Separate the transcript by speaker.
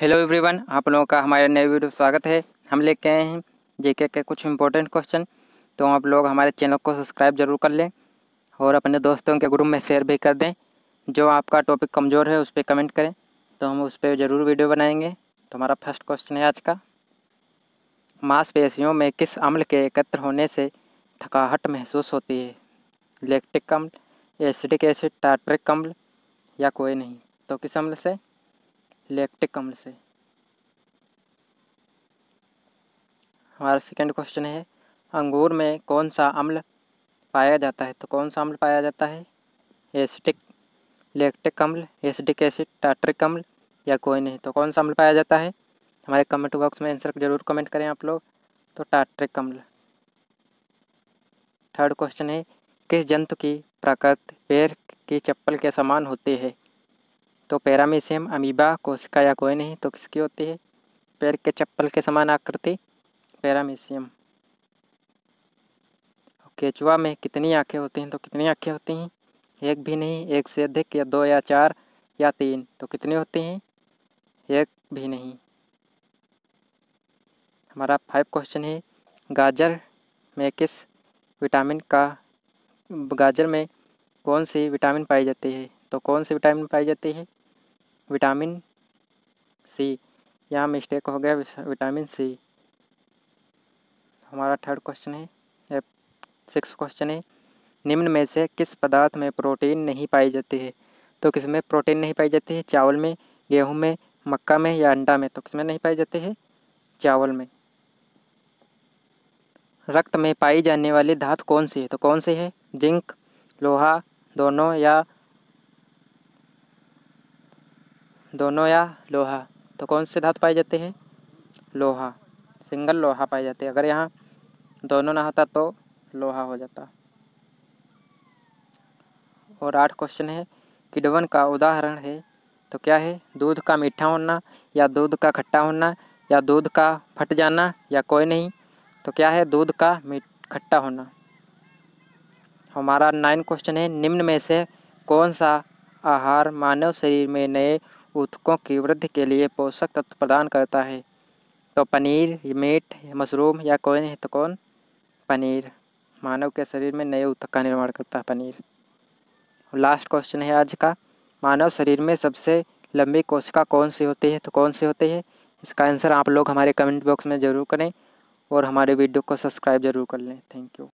Speaker 1: hello everyone आप लोगों का हमारे नए वीडियो स्वागत है हम लेके आए हैं जेके के कुछ इंपॉर्टेंट क्वेश्चन तो आप लोग हमारे चैनल को सब्सक्राइब जरूर कर लें और अपने दोस्तों के ग्रुप में शेयर भी कर दें जो आपका टॉपिक कमज़ोर है उस पर कमेंट करें तो हम उस पर ज़रूर वीडियो बनाएंगे तो हमारा फर्स्ट क्वेश्चन है आज का मांसपेशियों में किस अम्ल के एकत्र होने से थकाहट महसूस होती है इलेक्ट्रिक अम्ल एसिडिक एसिड टाट्रिक अम्ल या कोई नहीं तो किस अम्ल से लैक्टिक अम्ल से हमारा सेकंड क्वेश्चन है अंगूर में कौन सा अम्ल पाया जाता है तो कौन सा अम्ल पाया जाता है एसिटिक लैक्टिक अम्ल एसिडिक एसिड टाटरिक अम्ल या कोई नहीं तो कौन सा अम्ल पाया जाता है हमारे कमेंट बॉक्स में आंसर जरूर कमेंट करें आप लोग तो टाट्रिक अम्ल थर्ड क्वेश्चन है किस जंतु की प्रकृति पैर की चप्पल के समान होती है तो पैरामीसेम अमीबा कोशिका या कोई नहीं तो किसकी होती है पैर के चप्पल के समान आकृति पैरामीसियम केचुआ में कितनी आँखें होती हैं तो कितनी आँखें होती हैं एक भी नहीं एक से अधिक या दो या चार या तीन तो कितनी होती हैं एक भी नहीं हमारा फाइव क्वेश्चन है गाजर में किस विटामिन का गाजर में कौन सी विटामिन पाई जाती है तो कौन सी विटामिन पाई जाती है विटामिन सी यहाँ मिस्टेक हो गया विटामिन सी हमारा थर्ड क्वेश्चन है सिक्स क्वेश्चन है निम्न में से किस पदार्थ में प्रोटीन नहीं पाई जाती है तो किस में प्रोटीन नहीं पाई जाती है चावल में गेहूं में मक्का में या अंडा में तो किस में नहीं पाई जाती है चावल में रक्त में पाई जाने वाली धातु कौन सी है तो कौन सी है जिंक लोहा दोनों या दोनों या लोहा तो कौन से धातु पाए जाते हैं लोहा सिंगल लोहा पाए जाते हैं अगर यहाँ दोनों ना होता तो लोहा हो जाता और आठ क्वेश्चन है किडवन का उदाहरण है तो क्या है दूध का मीठा होना या दूध का खट्टा होना या दूध का फट जाना या कोई नहीं तो क्या है दूध का खट्टा होना हमारा नाइन क्वेश्चन है निम्न में से कौन सा आहार मानव शरीर में नए ऊतकों की वृद्धि के लिए पोषक तत्व प्रदान करता है तो पनीर मीट मशरूम या कोई नहीं तो कौन पनीर मानव के शरीर में नए ऊतक का निर्माण करता है पनीर लास्ट क्वेश्चन है आज का मानव शरीर में सबसे लंबी कोशिका कौन सी होती है तो कौन सी होती है इसका आंसर आप लोग हमारे कमेंट बॉक्स में ज़रूर करें और हमारे वीडियो को सब्सक्राइब ज़रूर कर लें थैंक यू